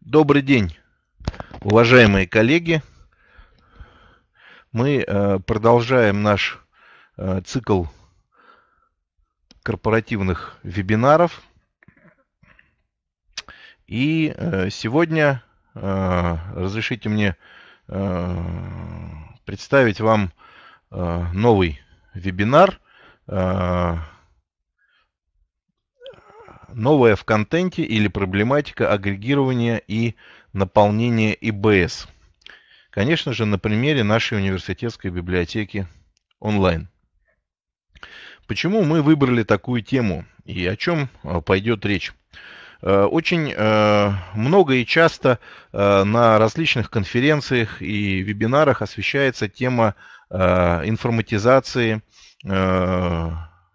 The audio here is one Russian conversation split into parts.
Добрый день, уважаемые коллеги. Мы э, продолжаем наш э, цикл корпоративных вебинаров. И э, сегодня разрешите мне представить вам новый вебинар, Новое в контенте или проблематика агрегирования и наполнения ИБС. Конечно же, на примере нашей университетской библиотеки онлайн. Почему мы выбрали такую тему и о чем э, пойдет речь? Э, очень э, много и часто на различных конференциях и вебинарах освещается тема информатизации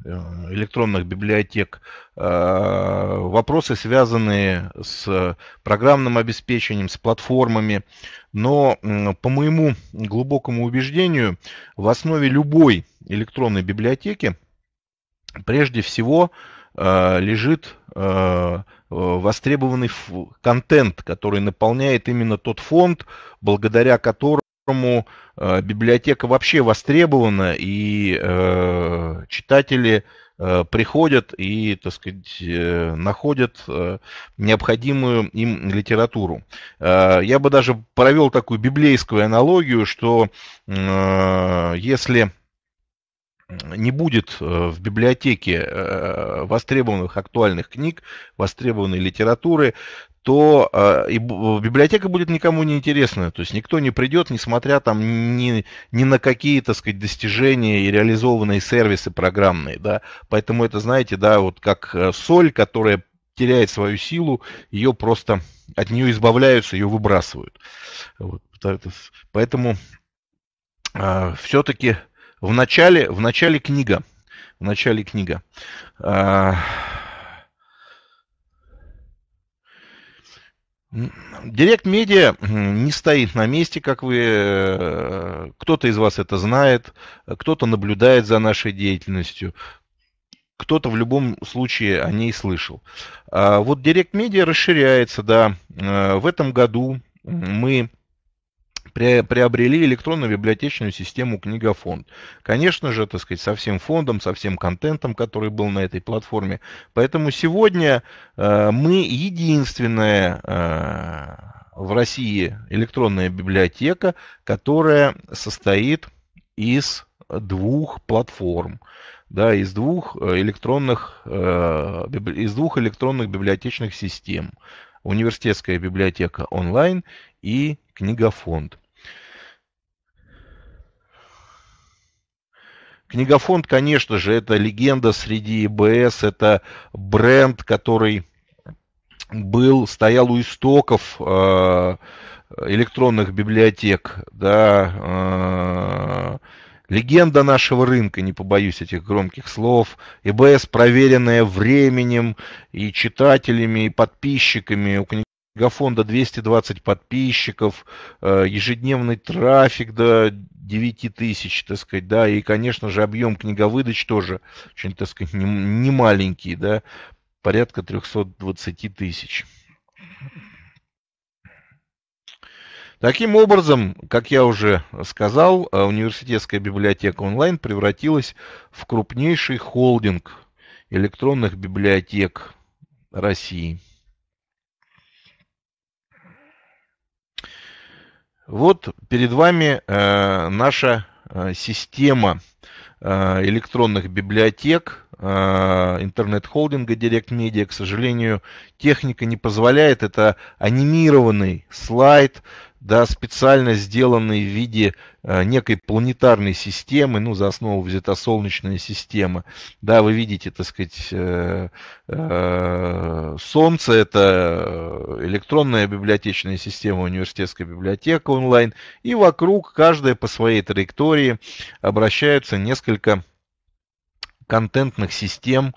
Э, электронных библиотек, э, вопросы, связанные с программным обеспечением, с платформами. Но по моему глубокому убеждению, в основе любой электронной библиотеки прежде всего э, лежит востребованный контент, который наполняет именно тот фонд, благодаря которому которому э, библиотека вообще востребована, и э, читатели э, приходят и, так сказать, находят необходимую им литературу. Я бы даже провел такую библейскую аналогию, что если не будет в библиотеке востребованных актуальных книг, востребованной литературы, то э, и э, библиотека будет никому не интересна. То есть никто не придет, несмотря там ни, ни на какие, так сказать, достижения и реализованные сервисы программные, да. Поэтому это, знаете, да, вот как э, соль, которая теряет свою силу, ее просто от нее избавляются, ее выбрасывают. Вот. Поэтому э, все-таки в начале, в начале книга, в начале книга. Э, Директ медиа не стоит на месте, как вы, э, кто-то из вас это знает, кто-то наблюдает за нашей деятельностью, кто-то в любом случае о ней слышал. А вот Директ медиа расширяется, да, э, в этом году мы приобрели электронную библиотечную систему Книгофонд. Конечно же, так сказать, со всем фондом, со всем контентом, который был на этой платформе. Поэтому сегодня э, мы единственная э, в России электронная библиотека, которая состоит из двух платформ, да, из двух э, электронных, э, из двух электронных библиотечных систем. Университетская библиотека онлайн и книгофонд. Книгофонд, конечно же, это легенда среди ИБС, это бренд, который был, стоял у истоков э, электронных библиотек, да, э, легенда нашего рынка, не побоюсь этих громких слов, ИБС, проверенная временем и читателями, и подписчиками, у книг Мегафонда 220 подписчиков, э, ежедневный трафик до 9 тысяч, так сказать, да, и, конечно же, объем книговыдач тоже очень, так сказать, не, не маленький, да, порядка 320 тысяч. Таким образом, как я уже сказал, э, университетская библиотека онлайн превратилась в крупнейший холдинг электронных библиотек России. Вот перед вами э, наша э, система э, электронных библиотек, э, интернет-холдинга Direct Media. К сожалению, техника не позволяет. Это анимированный слайд да, специально сделанный в виде э, некой планетарной системы, ну, за основу взята Солнечная система. Да, вы видите, так сказать, э, э, Солнце – это электронная библиотечная система, университетская библиотека онлайн, и вокруг каждая по своей траектории обращаются несколько контентных систем,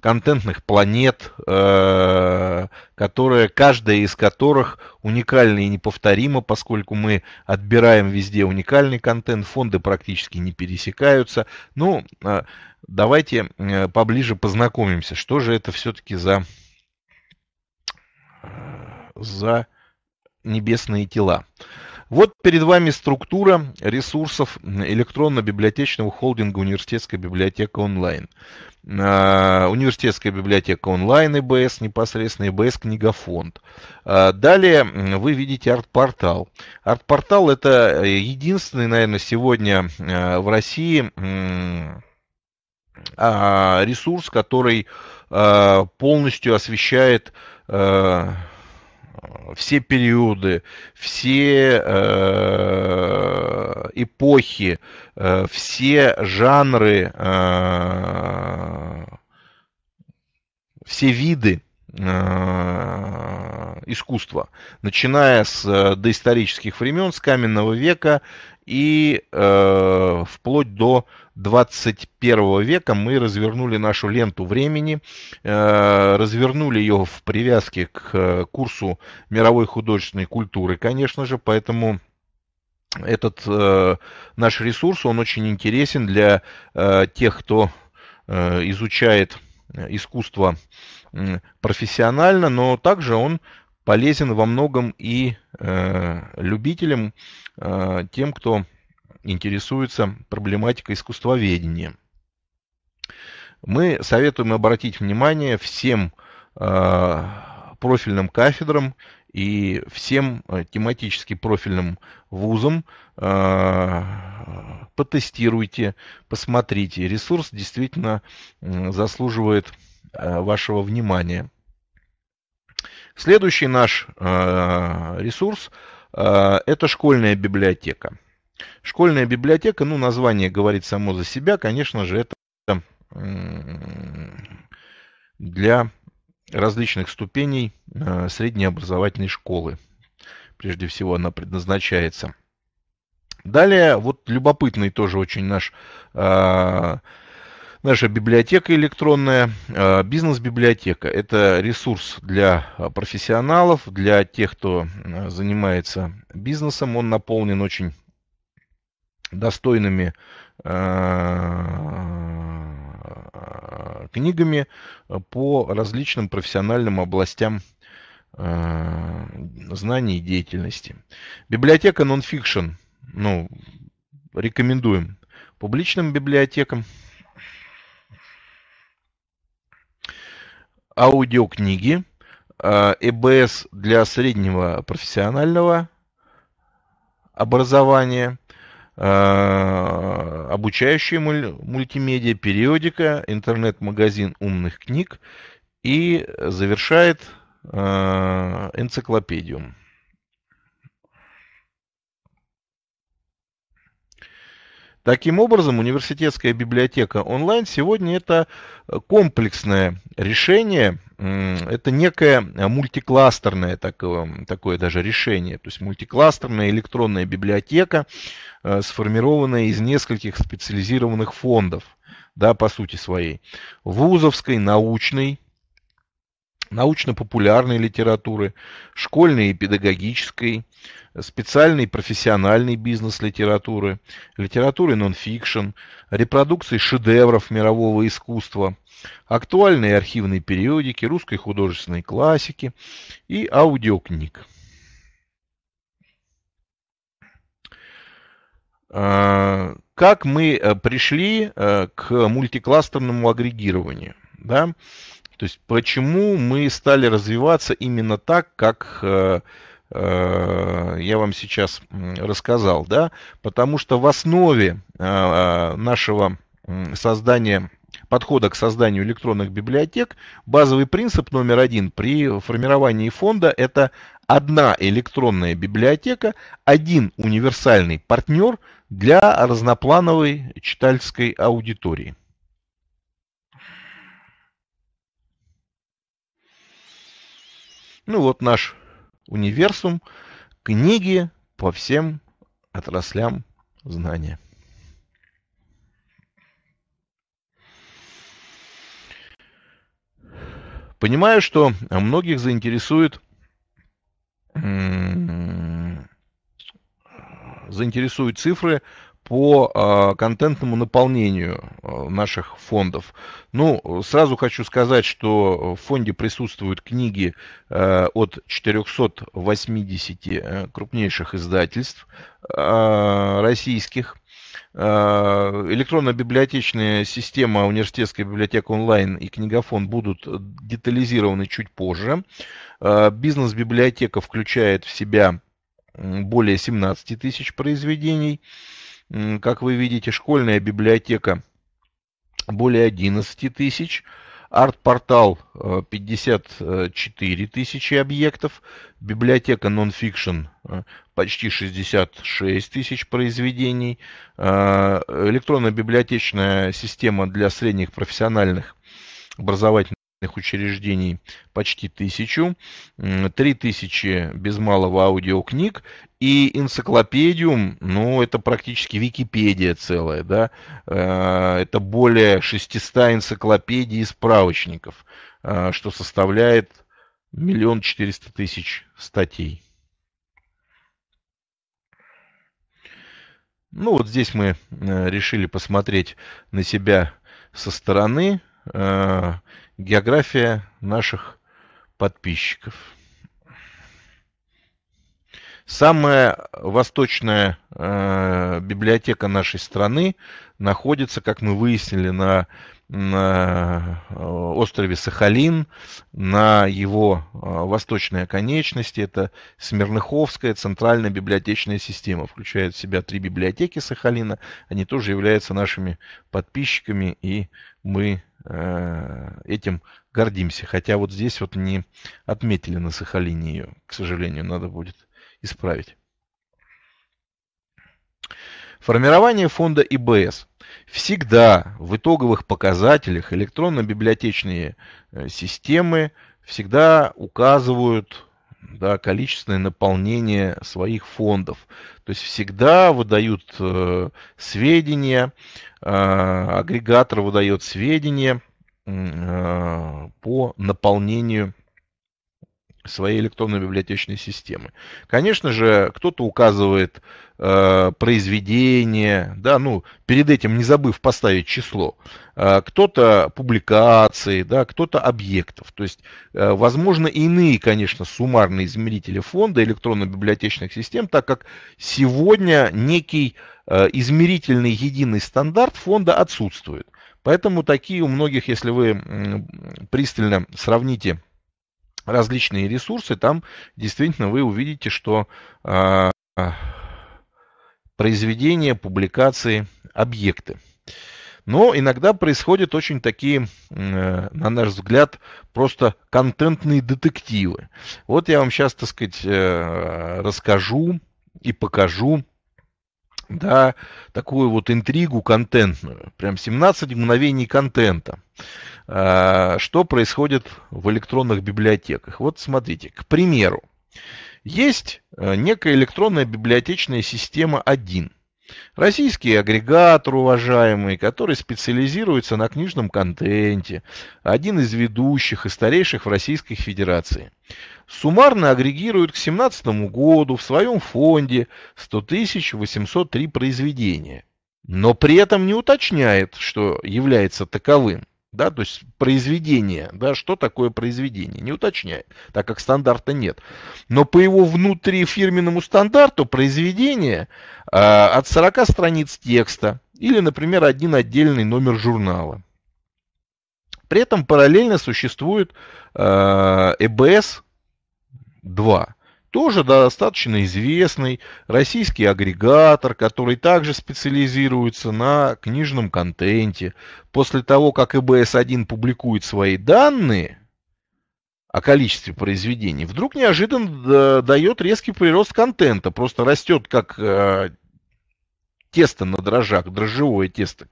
контентных планет, э, которые, каждая из которых уникальна и неповторима, поскольку мы отбираем везде уникальный контент, фонды практически не пересекаются. Ну, э, давайте э, поближе познакомимся, что же это все-таки за, за небесные тела. Вот перед вами структура ресурсов электронно-библиотечного холдинга университетская библиотека онлайн. А, университетская библиотека онлайн ИБС, непосредственно ИБС книгофонд. А, далее вы видите арт-портал. Арт-портал это единственный, наверное, сегодня а, в России ресурс, который полностью освещает Э, все периоды, все э, эпохи, э, все жанры, все виды искусства, начиная с доисторических времен, с каменного века и э, вплоть до 21 века мы развернули нашу ленту времени, э, развернули ее в привязке к э, курсу мировой художественной культуры, конечно же, поэтому этот э, наш ресурс, он очень интересен для э, тех, кто э, изучает э, искусство профессионально, но также он полезен во многом и э, любителям, э, тем, кто интересуется проблематикой искусствоведения. Мы советуем обратить внимание всем э, профильным кафедрам и всем э, тематически профильным вузам э, потестируйте, посмотрите. Ресурс действительно заслуживает э, вашего внимания. Следующий наш э, ресурс э, – это школьная библиотека. Школьная библиотека, ну, название говорит само за себя, конечно же, это для различных ступеней э, средней образовательной школы. Прежде всего она предназначается. Далее, вот любопытный тоже очень наш Наша библиотека электронная, а, бизнес-библиотека – это ресурс для а, профессионалов, для тех, кто занимается бизнесом. Он наполнен очень достойными а, книгами по различным профессиональным областям знаний и деятельности. Библиотека нонфикшн, ну, рекомендуем публичным библиотекам – аудиокниги, ЭБС а, для среднего профессионального образования, а, обучающие мультимедиа, периодика, интернет-магазин умных книг и э, завершает а, энциклопедиум. Таким образом, университетская библиотека онлайн сегодня это э, комплексное решение, это некое э, мультикластерное такое, такое даже решение, то есть мультикластерная электронная библиотека, э, сформированная из нескольких специализированных фондов, да, по сути своей, вузовской, научной, научно-популярной литературы, школьной и педагогической, специальной профессиональной бизнес-литературы, литературы нон фикшн репродукции шедевров мирового искусства, актуальные архивные периодики, русской художественной классики и аудиокниг. А, как мы э, пришли э, к мультикластерному агрегированию? Да? То есть почему мы стали развиваться именно так, как э, э, я вам сейчас рассказал, да? Потому что в основе э, нашего создания подхода к созданию электронных библиотек, базовый принцип номер один при формировании фонда – это одна электронная библиотека, один универсальный партнер для разноплановой читательской аудитории – Ну вот наш универсум, книги по всем отраслям знания. Понимаю, что многих заинтересует заинтересуют цифры по а, контентному наполнению а, наших фондов. Ну, сразу хочу сказать, что в фонде присутствуют книги а, от 480 э, крупнейших издательств российских. Электронно-библиотечная система университетская библиотека онлайн и книгофон будут детализированы чуть позже. Бизнес-библиотека включает в себя более 17 тысяч произведений. Как вы видите, школьная библиотека более 11 тысяч. Арт-портал 54 э, тысячи объектов, библиотека нон-фикшн э, почти 66 тысяч произведений, э, электронно-библиотечная система для средних профессиональных образовательных учреждений почти тысячу, три тысячи без малого аудиокниг и энциклопедиум, ну, это практически Википедия целая, да, э, это более 600 энциклопедий и справочников, э, что составляет миллион четыреста тысяч статей. Ну, вот здесь мы э, решили посмотреть на себя со стороны География наших подписчиков. Самая восточная э, библиотека нашей страны находится, как мы выяснили, на на э, острове Сахалин, на его э, восточной оконечности. Это Смирныховская центральная библиотечная система. Включает в себя три библиотеки Сахалина. Они тоже являются нашими подписчиками, и мы э, этим гордимся. Хотя вот здесь вот не отметили на Сахалине ее. К сожалению, надо будет исправить. Формирование фонда ИБС – Всегда в итоговых показателях электронно-библиотечные э, системы всегда указывают да, количественное наполнение своих фондов. То есть всегда выдают э, сведения, э, агрегатор выдает сведения э, по наполнению своей электронной библиотечной системы. Конечно же, кто-то указывает э, произведение, да, ну, перед этим не забыв поставить число, э, кто-то публикации, да, кто-то объектов. То есть, э, возможно, иные, конечно, суммарные измерители фонда электронно-библиотечных систем, так как сегодня некий э, измерительный единый стандарт фонда отсутствует. Поэтому такие у многих, если вы пристально сравните различные ресурсы, там действительно вы увидите, что а, произведения, публикации, объекты. Но иногда происходят очень такие, э, на наш взгляд, просто контентные детективы. Вот я вам сейчас, так сказать, э, расскажу и покажу да, такую вот интригу контентную. Прям 17 мгновений контента. А, что происходит в электронных библиотеках? Вот смотрите, к примеру, есть э, некая электронная библиотечная система 1. Российский агрегатор, уважаемый, который специализируется на книжном контенте, один из ведущих и старейших в Российской Федерации. Суммарно агрегирует к 2017 году в своем фонде 100 803 произведения, но при этом не уточняет, что является таковым да, то есть произведение, да, что такое произведение, не уточняет, так как стандарта нет. Но по его внутри стандарту произведение э, от 40 страниц текста или, например, один отдельный номер журнала. При этом параллельно существует а, э, EBS 2 тоже достаточно известный российский агрегатор, который также специализируется на книжном контенте. После того, как ИБС-1 публикует свои данные о количестве произведений, вдруг неожиданно дает резкий прирост контента. Просто растет как э, тесто на дрожжах, дрожжевое тесто,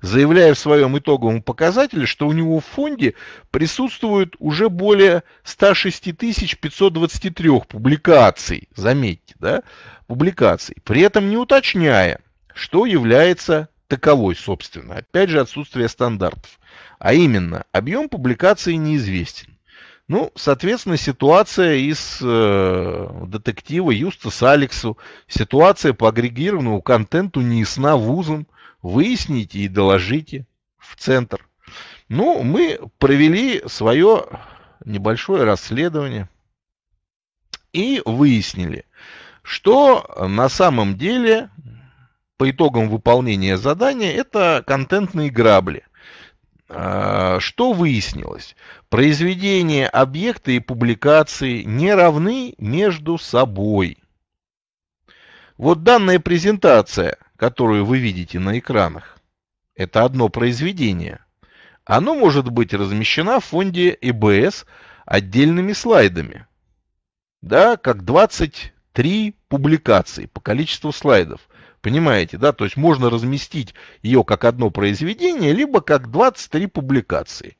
заявляя в своем итоговом показателе, что у него в фонде присутствует уже более 106 523 публикаций, заметьте, да, публикаций, при этом не уточняя, что является таковой, собственно. Опять же, отсутствие стандартов. А именно, объем публикации неизвестен. Ну, соответственно, ситуация из э, детектива Юстас Алексу, ситуация по агрегированному контенту не ясна вузом. Выясните и доложите в центр. Ну, мы провели свое небольшое расследование и выяснили, что на самом деле по итогам выполнения задания это контентные грабли. А, что выяснилось? Произведения объекта и публикации не равны между собой. Вот данная презентация, которую вы видите на экранах, это одно произведение. Оно может быть размещено в фонде ЭБС отдельными слайдами. Да, как 23 публикации по количеству слайдов. Понимаете, да? То есть можно разместить ее как одно произведение, либо как 23 публикации.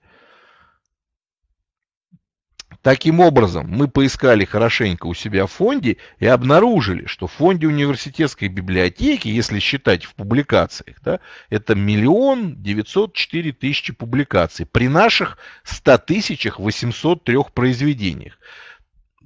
Таким образом, мы поискали хорошенько у себя в фонде и обнаружили, что в фонде университетской библиотеки, если считать в публикациях, да, это миллион девятьсот четыре тысячи публикаций при наших 100 тысячах 803 произведениях.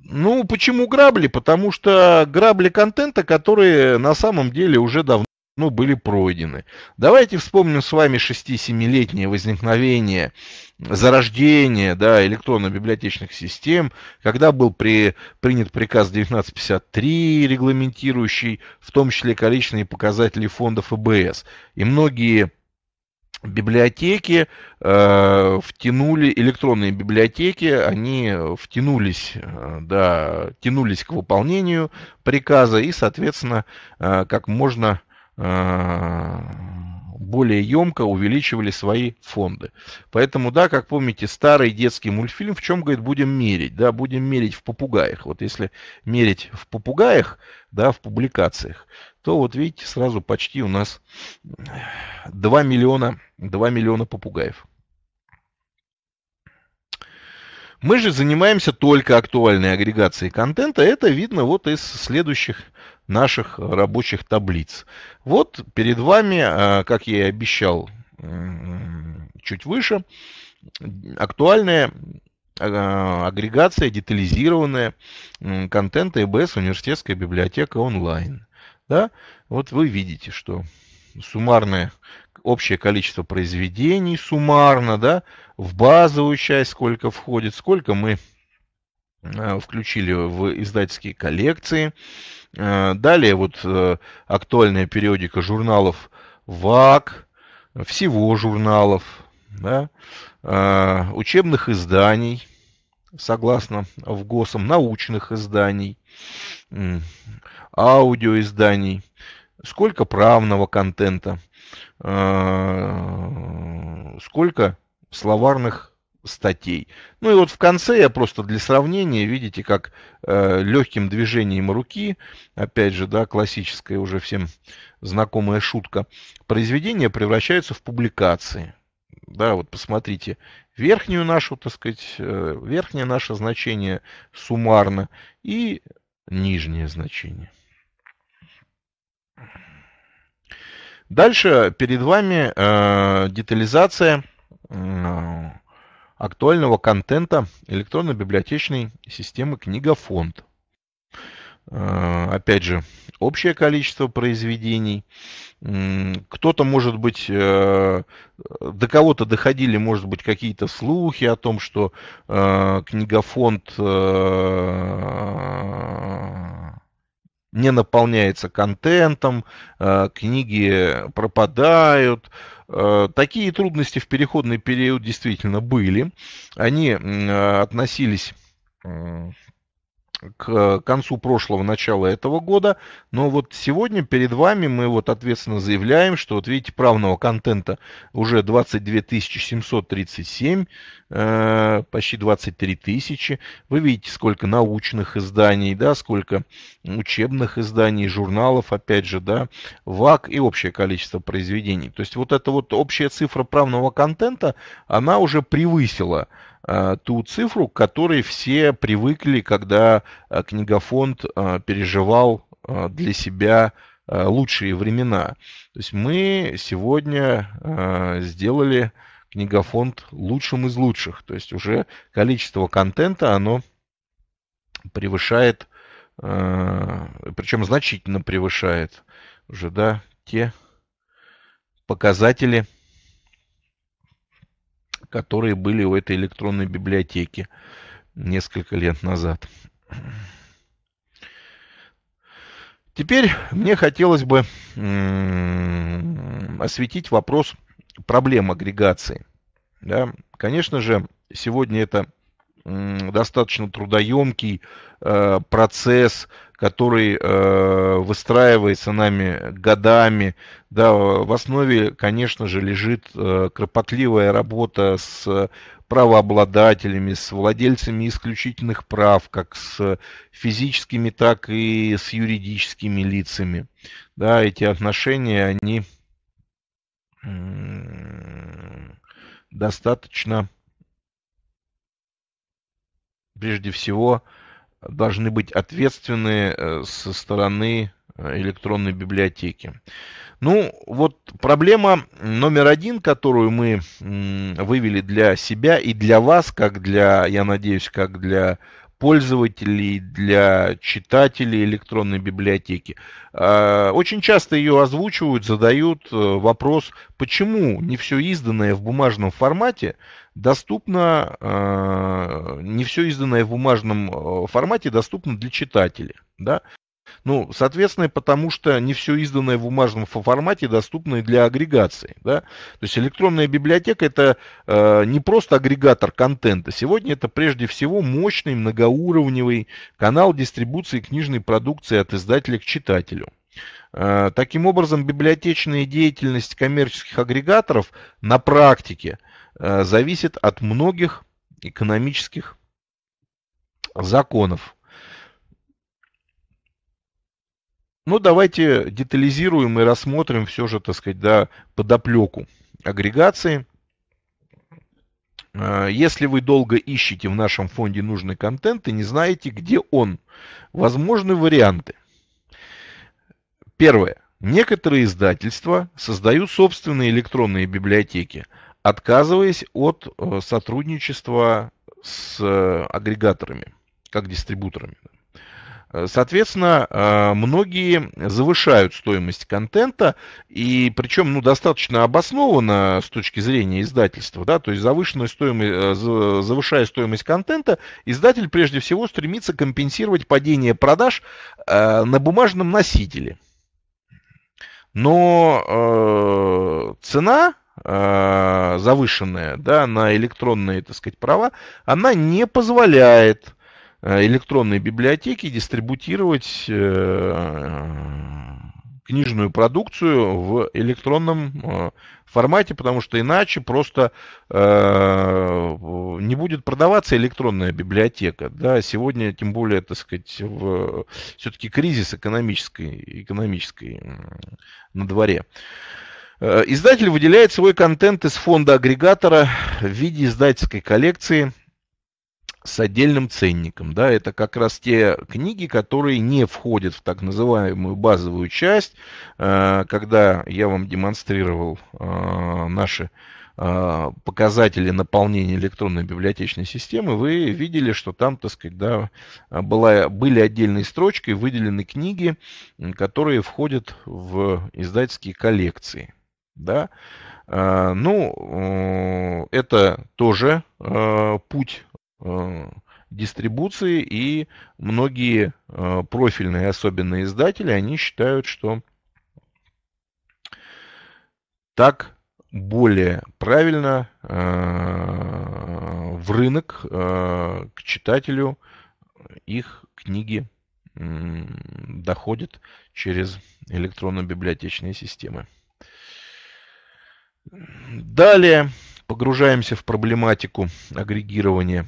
Ну, почему грабли? Потому что грабли контента, которые на самом деле уже давно ну, были пройдены. Давайте вспомним с вами 6-7-летнее возникновение, зарождение да, электронно-библиотечных систем, когда был при, принят приказ 1953, регламентирующий в том числе количественные показатели фондов ИБС, И многие библиотеки э, втянули, электронные библиотеки, они втянулись, э, да, тянулись к выполнению приказа и, соответственно, э, как можно э, более емко увеличивали свои фонды. Поэтому, да, как помните, старый детский мультфильм, в чем, говорит, будем мерить? Да, будем мерить в попугаях. Вот если мерить в попугаях, да, в публикациях, то вот видите, сразу почти у нас 2 миллиона, 2 миллиона попугаев. Мы же занимаемся только актуальной агрегацией контента. Это видно вот из следующих наших рабочих таблиц. Вот перед вами, а, как я и обещал чуть выше, актуальная а, агрегация детализированная контента ЭБС Университетская библиотека онлайн да, вот вы видите, что суммарное общее количество произведений суммарно, да, в базовую часть сколько входит, сколько мы э, включили в издательские коллекции. Э, далее вот э, актуальная периодика журналов ВАК, всего журналов, да, учебных изданий, согласно ВГОСам, научных изданий, аудиоизданий, сколько правного контента, э, сколько словарных статей. Ну и вот в конце я просто для сравнения, видите, как э, легким движением руки, опять же, да, классическая уже всем знакомая шутка, произведения превращаются в публикации. Да, вот посмотрите, верхнюю нашу, так сказать, э, верхнее наше значение суммарно и нижнее значение. Дальше перед вами э, детализация э, актуального контента электронной библиотечной системы «Книгофонд». Э, опять же, общее количество произведений. Кто-то, может быть, э, до кого-то доходили, может быть, какие-то слухи о том, что э, книгофонд э, не наполняется контентом, э, книги пропадают. Э, такие трудности в переходный период действительно были. Они относились к концу прошлого, начала этого года. Но вот сегодня перед вами мы вот ответственно заявляем, что вот видите, правного контента уже 22 737, Э, почти 23 тысячи. Вы видите, сколько научных изданий, да, сколько учебных изданий, журналов, опять же, да, ВАК и общее количество произведений. То есть вот эта вот общая цифра правного контента, она уже превысила э, ту цифру, к которой все привыкли, когда э, книгофонд переживал для себя лучшие времена. То есть мы сегодня сделали книгофонд лучшим из лучших. То есть уже количество контента, оно превышает, э, причем значительно превышает уже, да, те показатели, которые были у этой электронной библиотеки несколько лет назад. Теперь мне хотелось бы осветить вопрос проблем агрегации. Да? Конечно же, сегодня это достаточно трудоемкий э, процесс, который э, выстраивается нами годами. Да, в основе, конечно же, лежит э, кропотливая работа с правообладателями, с владельцами исключительных прав, как с физическими, так и с юридическими лицами. Да, эти отношения, они достаточно, прежде всего, должны быть ответственны э, со стороны э, электронной библиотеки. Ну, вот проблема номер один, которую мы вывели для себя и для вас, как для, я надеюсь, как для пользователей, для читателей электронной библиотеки. А, очень часто ее озвучивают, задают э, вопрос, почему не все изданное в бумажном формате доступно, а, не все изданное в бумажном э, формате доступно для читателей Да? Ну, соответственно, потому что не все изданное в бумажном формате доступно и для агрегации. Да? То есть электронная библиотека это э, не просто агрегатор контента. Сегодня это прежде всего мощный многоуровневый канал дистрибуции книжной продукции от издателя к читателю. Э, таким образом, библиотечная деятельность коммерческих агрегаторов на практике э, зависит от многих экономических законов Ну, давайте детализируем и рассмотрим все же, так сказать, да, подоплеку агрегации. А, если вы долго ищете в нашем фонде нужный контент и не знаете, где он, возможны варианты. Первое. Некоторые издательства создают собственные электронные библиотеки, отказываясь от э, сотрудничества с э, агрегаторами, как дистрибуторами. Э, соответственно, э, многие завышают стоимость контента, и причем ну, достаточно обоснованно с точки зрения издательства, да, то есть завышенную стоимость, э, завышая стоимость контента, издатель прежде всего стремится компенсировать падение продаж на бумажном носителе. Но э, цена э, завышенная да, на электронные так сказать, права, она не позволяет Э, электронной библиотеки дистрибутировать э, книжную продукцию в электронном э, формате, потому что иначе просто не будет продаваться электронная библиотека. Да, сегодня, тем более, так сказать, в, все-таки кризис экономической, экономической на дворе. Издатель выделяет свой контент из фонда агрегатора в виде издательской коллекции – с отдельным ценником. Да, это как раз те книги, которые не входят в так называемую базовую часть. Э, когда я вам демонстрировал э, наши э, показатели наполнения электронной библиотечной системы, вы видели, что там, так сказать, да, была, были отдельной строчкой выделены книги, которые входят в издательские коллекции. Да? Ну, это тоже путь Э, дистрибуции, и многие э, профильные, особенно издатели, они считают, что так более правильно э, в рынок к читателю их книги доходят через электронно-библиотечные системы. Далее погружаемся в проблематику агрегирования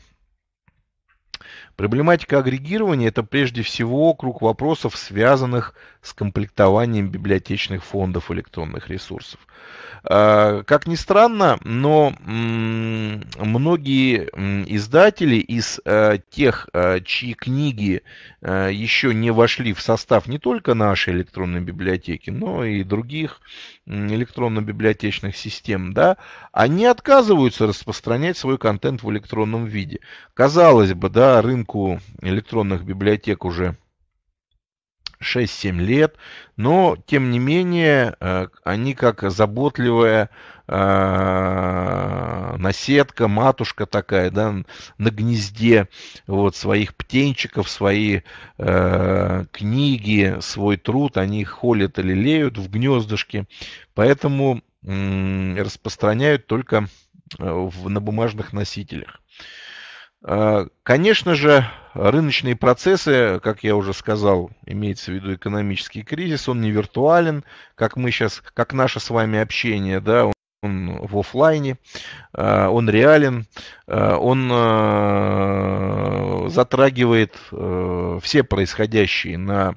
Проблематика агрегирования – это прежде всего круг вопросов, связанных с комплектованием библиотечных фондов электронных ресурсов. А, как ни странно, но многие издатели из а, тех, а, чьи книги еще не вошли в состав не только нашей электронной библиотеки, но и других электронно-библиотечных систем, да, они отказываются распространять свой контент в электронном виде. Казалось бы, да, рынку электронных библиотек уже 6-7 лет, но тем не менее э, они как заботливая э, наседка, матушка такая, да, на гнезде вот своих птенчиков, свои э, книги, свой труд, они холят или леют в гнездышке, поэтому распространяют только э, в, на бумажных носителях. А, конечно же, рыночные процессы, как я уже сказал, имеется в виду экономический кризис, он не виртуален, как мы сейчас, как наше с вами общение, да, он, он в офлайне, а, он реален, а, он затрагивает все происходящие на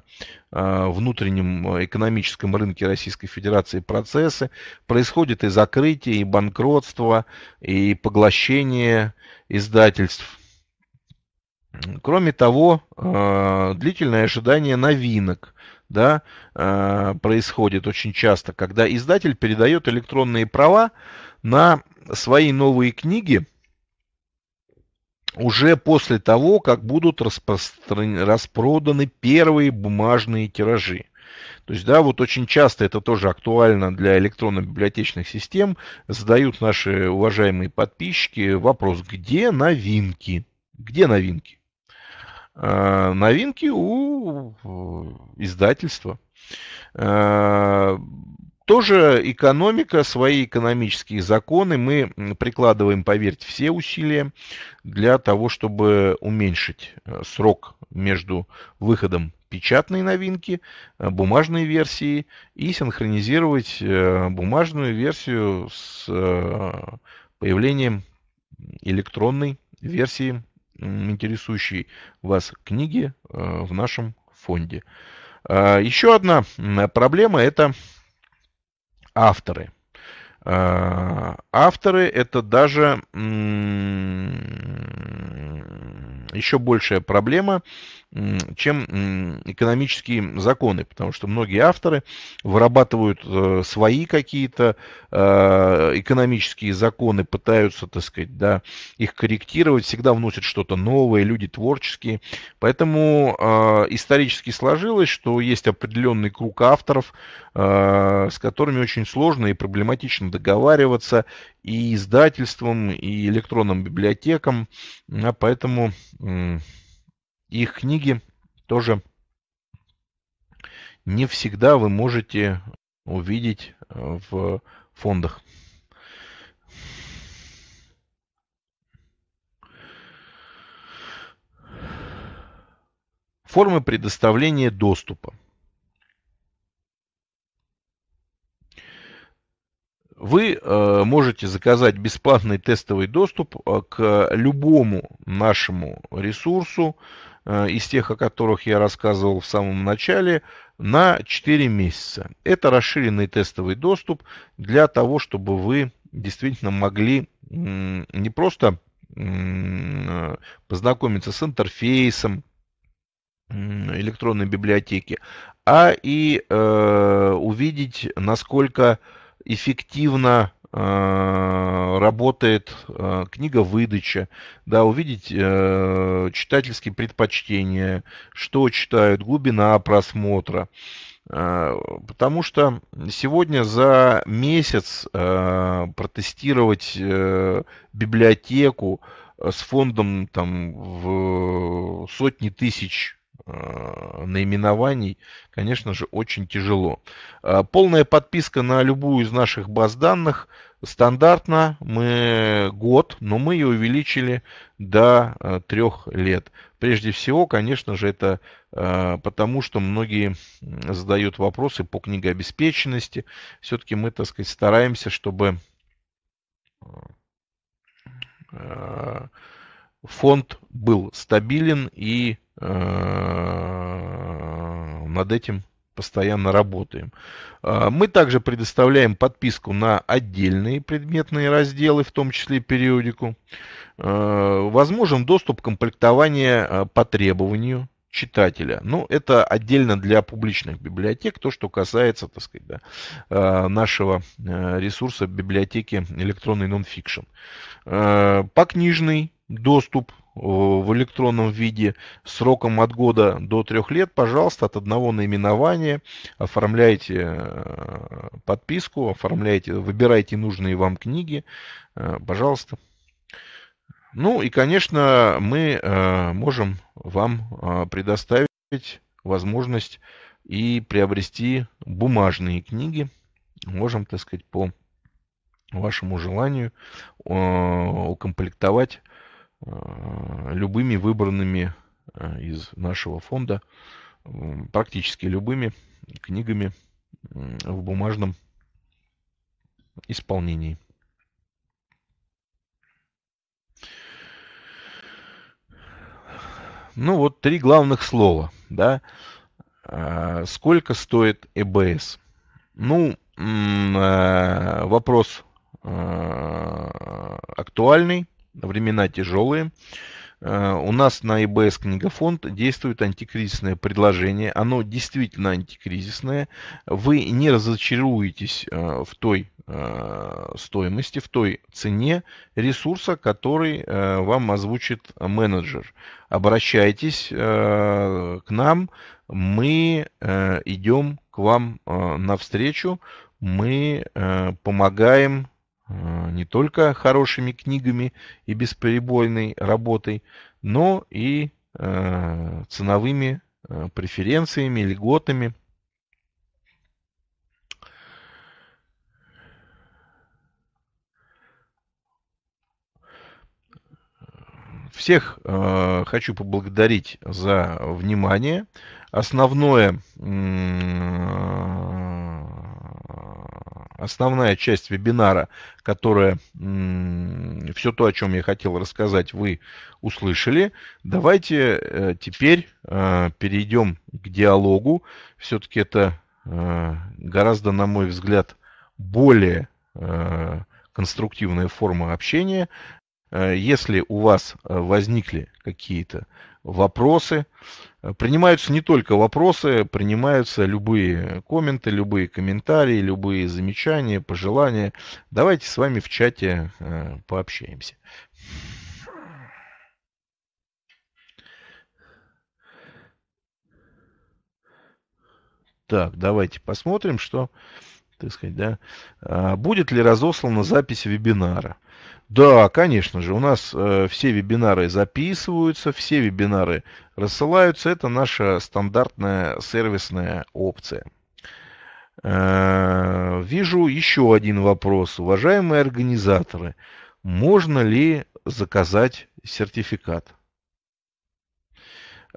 внутреннем экономическом рынке Российской Федерации процессы. Происходит и закрытие, и банкротство, и поглощение издательств Кроме того, э, длительное ожидание новинок да, э, происходит очень часто, когда издатель передает электронные права на свои новые книги уже после того, как будут распростран... распроданы первые бумажные тиражи. То есть, да, вот очень часто это тоже актуально для электронно-библиотечных систем. Задают наши уважаемые подписчики вопрос, где новинки? Где новинки? Э, новинки у издательства. Э, тоже экономика, свои экономические законы. Мы прикладываем, поверьте, все усилия для того, чтобы уменьшить э, срок между выходом печатной новинки, бумажной версии и синхронизировать бумажную версию с появлением электронной версии интересующей вас книги э, в нашем фонде. А, еще одна проблема – это авторы. А, авторы – это даже еще большая проблема, чем экономические законы, потому что многие авторы вырабатывают э, свои какие-то э, экономические законы, пытаются, так сказать, да, их корректировать, всегда вносят что-то новое, люди творческие. Поэтому э, исторически сложилось, что есть определенный круг авторов, с которыми очень сложно и проблематично договариваться и издательством, и электронным библиотекам, а поэтому их книги тоже не всегда вы можете увидеть э, в фондах. Формы предоставления доступа. Вы э, можете заказать бесплатный тестовый доступ э, к любому нашему ресурсу, Э, из тех, о которых я рассказывал в самом начале, на 4 месяца. Это расширенный тестовый доступ для того, чтобы вы действительно могли не просто познакомиться с интерфейсом электронной библиотеки, а и э, увидеть, насколько эффективно Э, работает э, книга выдача, да, увидеть э, читательские предпочтения, что читают, глубина просмотра. Потому что сегодня за месяц протестировать библиотеку с фондом там, в сотни тысяч Э, наименований, конечно же, очень тяжело. Э, полная подписка на любую из наших баз данных стандартно мы год, но мы ее увеличили до э, трех лет. Прежде всего, конечно же, это потому, что многие задают вопросы по книгообеспеченности. Все-таки мы, так сказать, стараемся, чтобы фонд был стабилен и Э, над этим постоянно работаем. А, мы также предоставляем подписку на отдельные предметные разделы, в том числе периодику. Э, возможен доступ к комплектованию э, по требованию читателя. Ну, это отдельно для публичных библиотек, то, что касается, так сказать, да, нашего ресурса библиотеки электронный нонфикшн. По книжный доступ Э, в электронном виде сроком от года до трех лет, пожалуйста, от одного наименования оформляйте э, подписку, оформляйте, выбирайте нужные вам книги, э, пожалуйста. Ну и, конечно, мы можем вам предоставить возможность и приобрести бумажные книги. Можем, так сказать, по вашему желанию укомплектовать Э, любыми выбранными э, из нашего фонда, практически любыми книгами в бумажном исполнении. Ну вот три главных слова, да. А, сколько стоит ЭБС? Ну, э, вопрос актуальный, времена тяжелые. Э, у нас на ИБС Книгофонд действует антикризисное предложение. Оно действительно антикризисное. Вы не разочаруетесь э, в той э, стоимости, в той цене ресурса, который вам озвучит менеджер. Обращайтесь к нам, мы идем к вам навстречу, мы помогаем Э, не только хорошими книгами и бесперебойной работой, но и э, ценовыми э, преференциями, льготами. Всех э, хочу поблагодарить за внимание. Основное э, основная часть вебинара, которая все то, о чем я хотел рассказать, вы услышали. Давайте э, теперь э, перейдем к диалогу. Все-таки это э, гораздо, на мой взгляд, более конструктивная форма общения. Если у вас возникли какие-то вопросы. Э, принимаются не только вопросы, принимаются любые комменты, любые комментарии, любые замечания, пожелания. Давайте с вами в чате э, пообщаемся. Так, давайте посмотрим, что, так сказать, да, а, будет ли разослана запись вебинара. Да, конечно же, у нас э, все вебинары записываются, все вебинары рассылаются. Это наша стандартная сервисная опция. Э, вижу еще один вопрос. Уважаемые организаторы, можно ли заказать сертификат?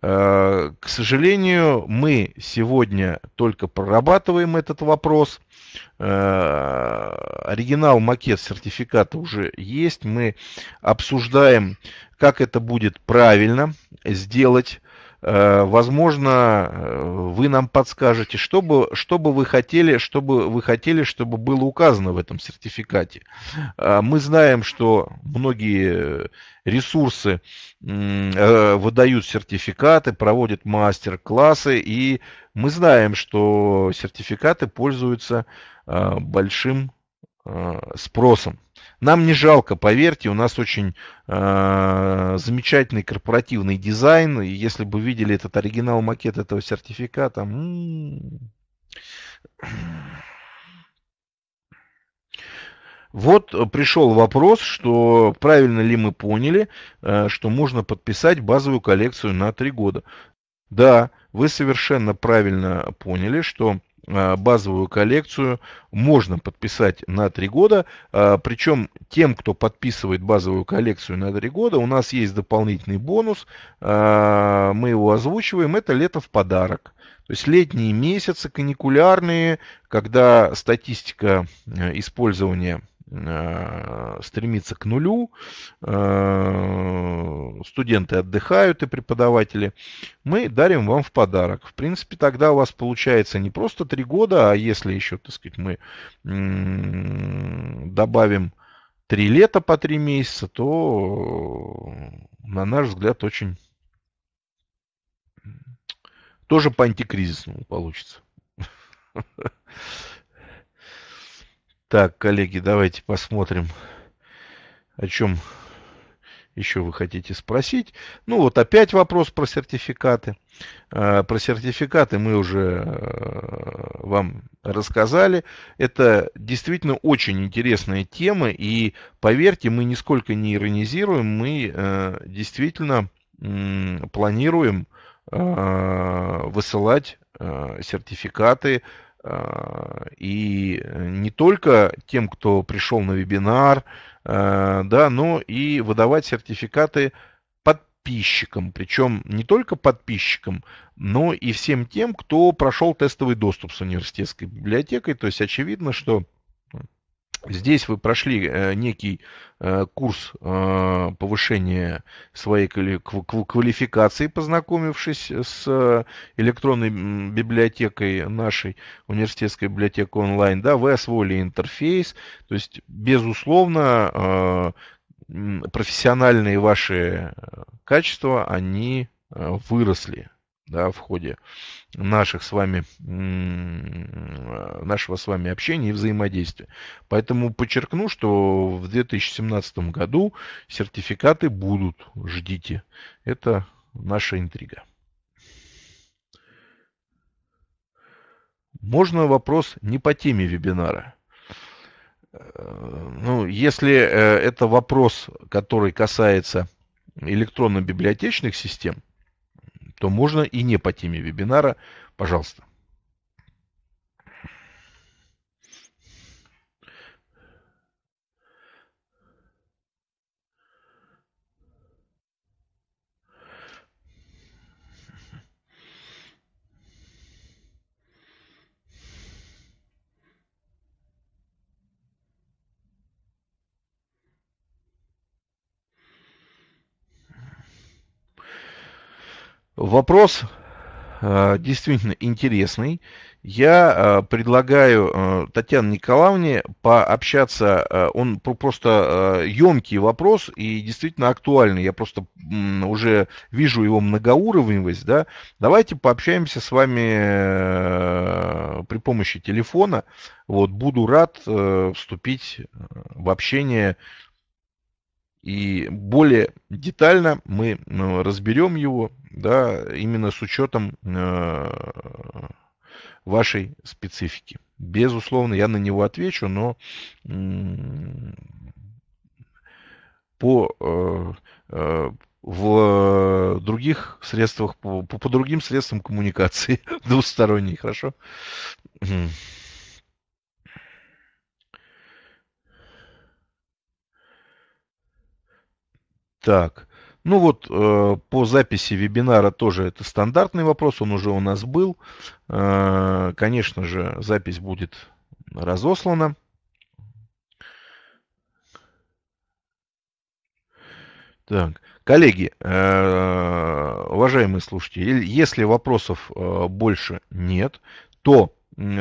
Э, к сожалению, мы сегодня только прорабатываем этот вопрос. Э, оригинал, макет сертификата уже есть. Мы обсуждаем, как это будет правильно сделать Э, возможно, э, вы нам подскажете, что бы, что бы вы хотели, чтобы вы хотели, чтобы было указано в этом сертификате. Э, мы знаем, что многие ресурсы выдают сертификаты, проводят мастер-классы, и мы знаем, что сертификаты пользуются большим спросом. Нам не жалко, поверьте, у нас очень э, замечательный корпоративный дизайн. И если бы видели этот оригинал макет этого сертификата, м-м-м. Вот пришел вопрос, что правильно ли мы поняли, э, что можно подписать базовую коллекцию на три года. Да, вы совершенно правильно поняли, что а, базовую коллекцию можно подписать на три года. А, причем тем, кто подписывает базовую коллекцию на три года, у нас есть дополнительный бонус. А, мы его озвучиваем. Это лето в подарок. То есть летние месяцы каникулярные, когда статистика э, использования Э, стремится к нулю, э, студенты отдыхают и преподаватели, мы дарим вам в подарок. В принципе, тогда у вас получается не просто три года, а если еще, так сказать, мы добавим три лета по три месяца, то, на наш взгляд, очень тоже по антикризисному получится. Так, коллеги, давайте посмотрим, о чем еще вы хотите спросить. Ну вот опять вопрос про сертификаты. А, про сертификаты мы уже э, вам рассказали. Это действительно очень интересная тема. И поверьте, мы нисколько не иронизируем. Мы э, действительно планируем а, высылать э, сертификаты а, и э, не только тем, кто пришел на вебинар, а, да, но и выдавать сертификаты подписчикам, причем не только подписчикам, но и всем тем, кто прошел тестовый доступ с университетской библиотекой. То есть очевидно, что Здесь вы прошли э, некий э, курс э, повышения своей квалификации, познакомившись с электронной библиотекой нашей университетской библиотеки онлайн. Да, вы освоили интерфейс, то есть, безусловно, профессиональные ваши качества, они выросли да, в ходе наших с вами, нашего с вами общения и взаимодействия. Поэтому подчеркну, что в 2017 году сертификаты будут, ждите. Это наша интрига. Можно вопрос не по теме вебинара. Ну, если э, это вопрос, который касается электронно-библиотечных систем – то можно и не по теме вебинара. Пожалуйста. Вопрос э, действительно интересный. Я э, предлагаю э, Татьяне Николаевне пообщаться. Он просто емкий вопрос и действительно актуальный. Я просто уже вижу его многоуровневость. Да? Давайте пообщаемся с вами при помощи телефона. Вот, буду рад вступить в общение и более детально мы ну, разберем его, да, именно с учетом э, вашей специфики. Безусловно, я на него отвечу, но по э, э, в других средствах, по, по другим средствам коммуникации двусторонней, хорошо? Так, ну вот э, по записи вебинара тоже это стандартный вопрос, он уже у нас был. Э, конечно же, запись будет разослана. Так, коллеги, э, уважаемые слушатели, если вопросов э, больше нет, то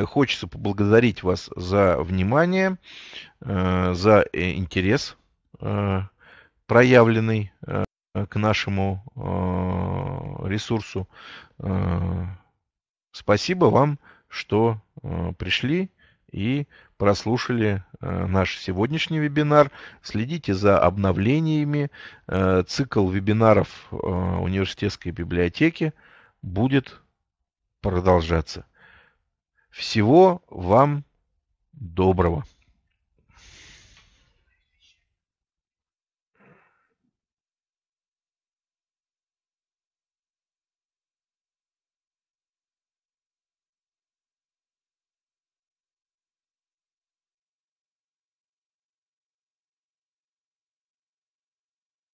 хочется поблагодарить вас за внимание, э, за э, интерес к э, проявленный э, к нашему э, ресурсу. Э, спасибо вам, что пришли и прослушали наш сегодняшний вебинар. Следите за обновлениями. Цикл вебинаров университетской библиотеки будет продолжаться. Всего вам доброго!